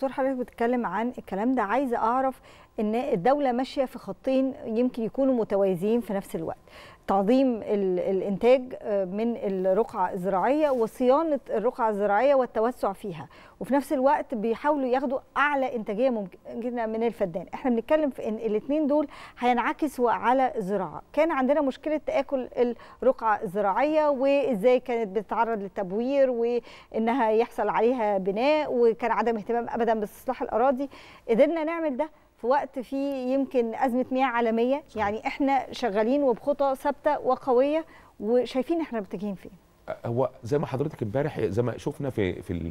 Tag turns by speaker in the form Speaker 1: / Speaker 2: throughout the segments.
Speaker 1: دكتور حضرتك بتتكلم عن الكلام ده عايزه اعرف ان الدوله ماشيه في خطين يمكن يكونوا متوازيين في نفس الوقت تعظيم الانتاج آه، من الرقعه الزراعيه وصيانه الرقعه الزراعيه والتوسع فيها وفي نفس الوقت بيحاولوا ياخدوا اعلى انتاجيه ممكنه من الفدان احنا بنتكلم في ان الاثنين دول هينعكسوا على الزراعه كان عندنا مشكله تاكل الرقعه الزراعيه وازاي كانت بتتعرض للتبوير وانها يحصل عليها بناء وكان عدم اهتمام ابدا باستصلاح الاراضي قدرنا نعمل ده في وقت فيه يمكن ازمه مياه عالميه صحيح. يعني احنا شغالين وبخطى ثابته وقويه وشايفين احنا متجهين فين
Speaker 2: أه، هو زي ما حضرتك امبارح زي ما شفنا في في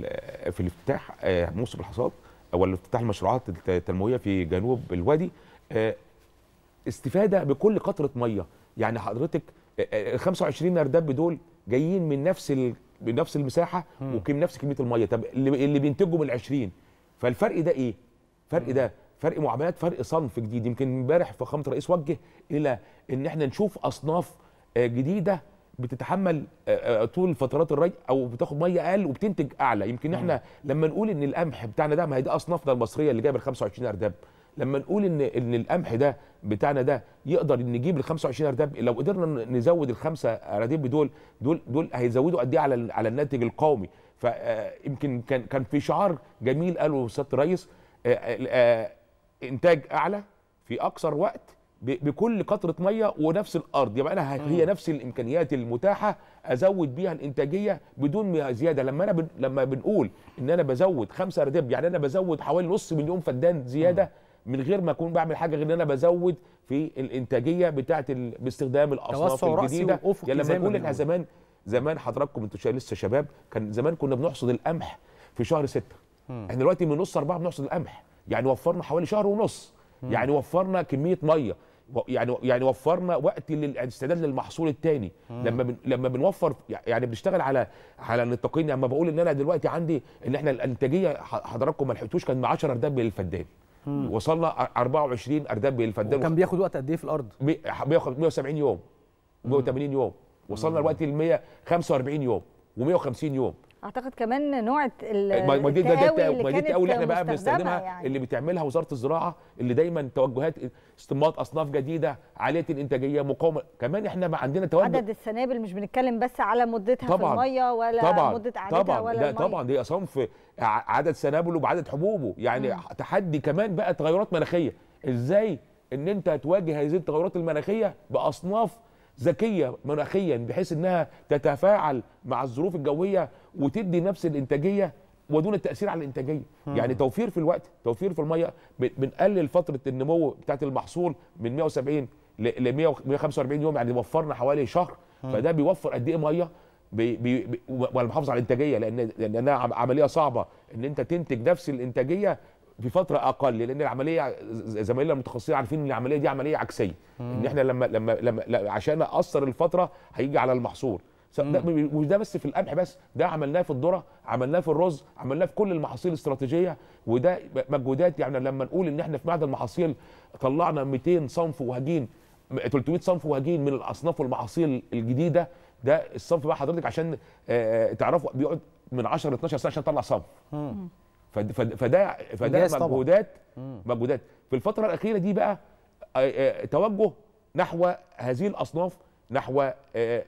Speaker 2: في الافتتاح أه، موسم الحصاد او افتتاح المشروعات التنمويه في جنوب الوادي أه، استفاده بكل قطره ميه يعني حضرتك 25 ارداب دول جايين من نفس بنفس المساحه وكم نفس كميه الميه طب اللي بينتجوا من ال 20 فالفرق ده ايه؟ الفرق ده فرق معاملات فرق صنف جديد يمكن امبارح فخامه الرئيس وجه الى ان احنا نشوف اصناف آه، جديده بتتحمل آه، آه، طول فترات الري او بتاخد ميه اقل وبتنتج اعلى يمكن احنا لما نقول ان القمح بتاعنا ده ما هي دي اصنافنا المصريه اللي جايه بال 25 ارداب لما نقول ان ان القمح ده بتاعنا ده يقدر نجيب ال 25 ارداب لو قدرنا نزود الخمسه ارداب دول دول دول هيزودوا قد ايه على على الناتج القومي فيمكن كان كان في شعار جميل قاله سياده الرئيس انتاج اعلى في اقصر وقت بكل قطره ميه ونفس الارض يبقى انا هي نفس الامكانيات المتاحه ازود بيها الانتاجيه بدون زياده لما انا بن... لما بنقول ان انا بزود خمسة ردب يعني انا بزود حوالي نص مليون فدان زياده من غير ما اكون بعمل حاجه غير ان انا بزود في الانتاجيه بتاعه ال... باستخدام الاصناف الجديده يعني لما نقول احنا زمان زمان حضراتكم انتوا لسه شباب كان زمان كنا بنحصد القمح في شهر 6 احنا دلوقتي من نص اربعه بنحصد القمح يعني وفرنا حوالي شهر ونص يعني وفرنا كميه ميه يعني يعني وفرنا وقت للاستعداد للمحصول الثاني لما بن لما بنوفر يعني بنشتغل على على النطاقين لما يعني بقول ان انا دلوقتي عندي ان احنا الانتاجيه حضراتكم ما لحقتوش كان 10 ارداب للفدان وصلنا 24 ارداب للفدان وكان بياخد وقت قد ايه في الارض؟ بياخد 170 يوم 180 يوم وصلنا دلوقتي ل 145 يوم و150 يوم
Speaker 1: اعتقد كمان نوع التقاوي دي التقاوي اللي, اللي احنا بقى بنستخدمها يعني.
Speaker 2: اللي بتعملها وزاره الزراعه اللي دايما توجهات استنباط اصناف جديده عاليه الانتاجيه مقاومه كمان احنا عندنا توجه عدد
Speaker 1: السنابل مش بنتكلم بس على مدتها طبعًا. في الميه ولا طبعًا. مده قعدتها طبعًا. ولا طبعا المية. طبعا
Speaker 2: دي صنف عدد سنابله بعدد حبوبه يعني م. تحدي كمان بقى تغيرات مناخيه ازاي ان انت هتواجه هذه التغيرات المناخيه باصناف ذكيه مناخيا بحيث انها تتفاعل مع الظروف الجويه وتدي نفس الانتاجيه ودون التاثير على الانتاجيه مم. يعني توفير في الوقت توفير في الميه بنقلل فتره النمو بتاعه المحصول من 170 ل 145 يوم يعني وفرنا حوالي شهر مم. فده بيوفر قد ايه ميه بي والمحافظه على الانتاجيه لان لانها عمليه صعبه ان انت تنتج نفس الانتاجيه في فتره اقل لان العمليه زمايلنا المتخصصين عارفين ان العمليه دي عمليه عكسيه مم. ان احنا لما لما لما عشان اقصر الفتره هيجي على المحصول مش ده بس في القمح بس ده عملناه في الذره عملناه في الرز عملناه في كل المحاصيل الاستراتيجيه وده مجهودات يعني لما نقول ان احنا في معهد المحاصيل طلعنا 200 صنف وهجين 300 صنف وهجين من الاصناف والمحاصيل الجديده ده الصنف بقى حضرتك عشان تعرفوا بيقعد من 10 ل 12 سنه عشان يطلع صنف فده فده فده مجهودات مجهودات في الفتره الاخيره دي بقى آه، آه، توجه نحو هذه الاصناف نحو آه،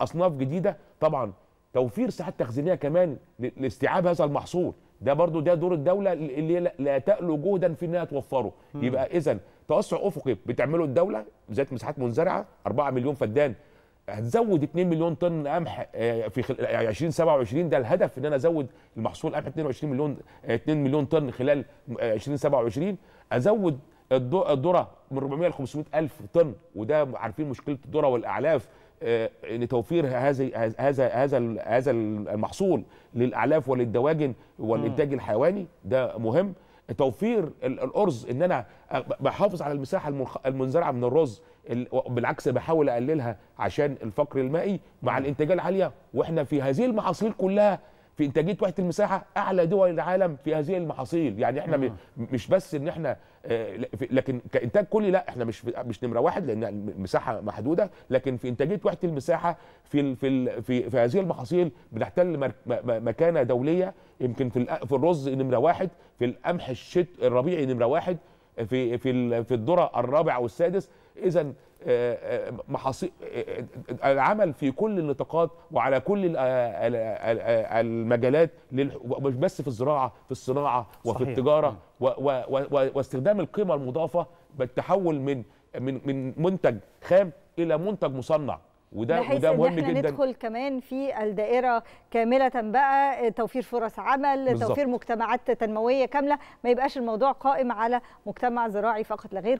Speaker 2: اصناف جديده طبعا توفير ساعات تخزينيه كمان لاستيعاب هذا المحصول ده برضو ده دور الدوله اللي لا تألو جهدا في انها توفره يبقى اذا توسع افقي بتعمله الدوله ذات مساحات منزرعه 4 مليون فدان هتزود 2 مليون طن قمح آه، في 2027 آه، ده الهدف ان انا ازود المحصول قمح 22 مليون 2 آه، مليون طن خلال 2027 ازود الذره من 400 ل 500 الف طن وده عارفين مشكله الذره والاعلاف ان توفير هذا هذا هذا هذا المحصول للاعلاف وللدواجن والانتاج الحيواني ده مهم توفير الارز ان انا بحافظ على المساحه المنزرعه من الرز بالعكس بحاول اقللها عشان الفقر المائي مع الانتاجيه العاليه واحنا في هذه المحاصيل كلها في انتاجيه وحده المساحه اعلى دول العالم في هذه المحاصيل يعني احنا م. مش بس ان احنا آه، لكن كانتاج كلي لا احنا مش مش نمره واحد لان المساحه محدوده لكن في انتاجيه وحده المساحه في في في, في هذه المحاصيل بنحتل مكانه دوليه يمكن في في الرز نمره واحد في القمح الشت الربيعي نمره واحد في في في الدور الرابع او السادس اذا آه، آه، محاصيل العمل في كل النطاقات وعلى كل آه، المجالات مش بس في الزراعه في الصناعه وفي التجاره واستخدام القيمه المضافه بالتحول من من من منتج خام الى منتج مصنع وده وده مهم جدا ان احنا ندخل
Speaker 1: كمان في الدائره كامله بقى توفير فرص عمل بالزبط. توفير مجتمعات تنمويه كامله ما يبقاش الموضوع قائم على مجتمع زراعي فقط لا